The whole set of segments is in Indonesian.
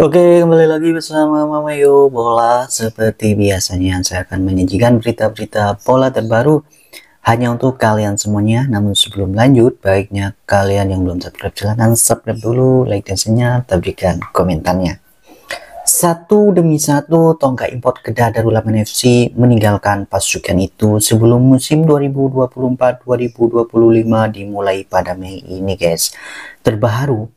Oke, kembali lagi bersama Mama Yo Bola. Seperti biasanya, saya akan menyajikan berita-berita bola terbaru hanya untuk kalian semuanya. Namun sebelum lanjut, baiknya kalian yang belum subscribe, silahkan subscribe dulu, like dan senyap, tabrikan komentarnya. Satu demi satu, tongkat import Kedah darulaman FC meninggalkan pasukan itu sebelum musim 2024-2025 dimulai pada Mei ini guys. Terbaru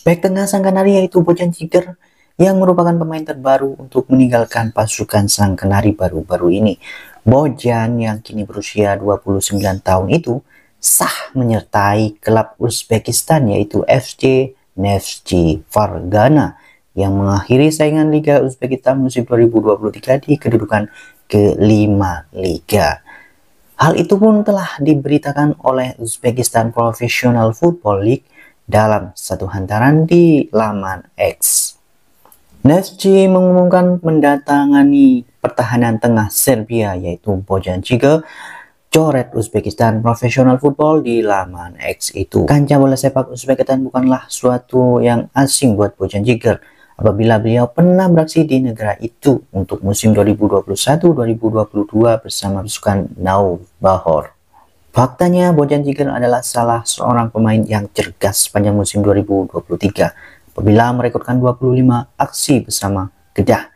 Back tengah Sang kenari yaitu Bojan Ciger yang merupakan pemain terbaru untuk meninggalkan pasukan Sang Kenari baru-baru ini. Bojan yang kini berusia 29 tahun itu sah menyertai klub Uzbekistan yaitu FC Nefci Fargana yang mengakhiri saingan Liga Uzbekistan musim 2023 di kedudukan ke-5 liga. Hal itu pun telah diberitakan oleh Uzbekistan Professional Football League dalam satu hantaran di laman X. NSG mengumumkan mendatangani pertahanan tengah Serbia yaitu Bojan Ciga coret Uzbekistan profesional Football di laman X itu. Kancah bola sepak Uzbekistan bukanlah suatu yang asing buat Bojan Ciga apabila beliau pernah beraksi di negara itu untuk musim 2021-2022 bersama pasukan Nau Bahor. Faktanya, Bojan Jigen adalah salah seorang pemain yang cergas sepanjang musim 2023 apabila merekodkan 25 aksi bersama Kedah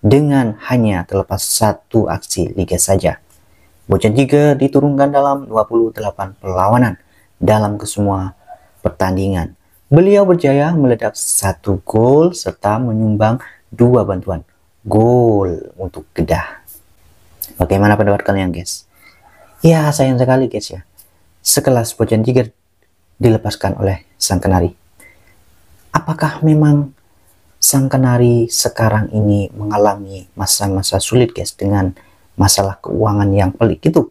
dengan hanya terlepas satu aksi liga saja. Bojan Jigen diturunkan dalam 28 perlawanan dalam kesemua pertandingan. Beliau berjaya meledak satu gol serta menyumbang dua bantuan gol untuk Kedah. Bagaimana pendapat kalian guys? Ya, sayang sekali guys ya. Sekelas Bojan Jiger dilepaskan oleh Sang Kenari. Apakah memang Sang Kenari sekarang ini mengalami masa-masa sulit guys dengan masalah keuangan yang pelik itu?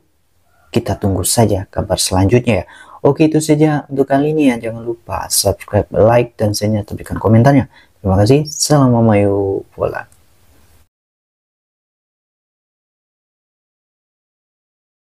Kita tunggu saja kabar selanjutnya ya. Oke itu saja untuk kali ini ya. Jangan lupa subscribe, like, dan share-nya. Tepikan komentarnya. Terima kasih. Salam Mamayu Bola.